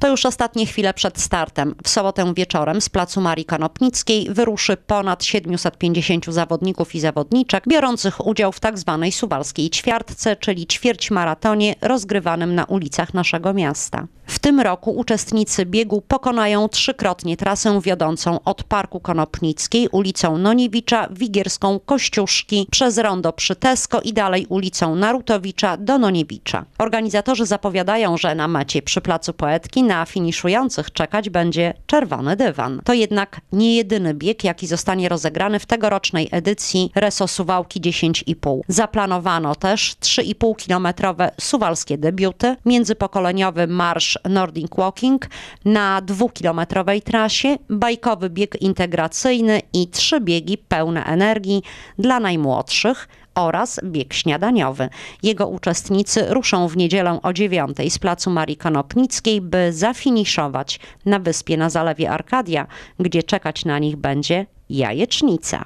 To już ostatnie chwile przed startem. W sobotę wieczorem z placu Marii Kanopnickiej wyruszy ponad 750 zawodników i zawodniczek biorących udział w tzw. Tak suwalskiej ćwiartce, czyli maratonie rozgrywanym na ulicach naszego miasta. W tym roku uczestnicy biegu pokonają trzykrotnie trasę wiodącą od Parku Konopnickiej ulicą Noniewicza, Wigierską, Kościuszki, przez rondo przy Tesco i dalej ulicą Narutowicza do Noniewicza. Organizatorzy zapowiadają, że na macie przy Placu Poetki na finiszujących czekać będzie czerwony dywan. To jednak nie jedyny bieg, jaki zostanie rozegrany w tegorocznej edycji Reso Suwałki 10,5. Zaplanowano też 3,5-kilometrowe suwalskie debiuty, międzypokoleniowy marsz Nordic Walking na dwukilometrowej trasie, bajkowy bieg integracyjny i trzy biegi pełne energii dla najmłodszych oraz bieg śniadaniowy. Jego uczestnicy ruszą w niedzielę o 9 z placu Marii Konopnickiej, by zafiniszować na wyspie na zalewie Arkadia, gdzie czekać na nich będzie jajecznica.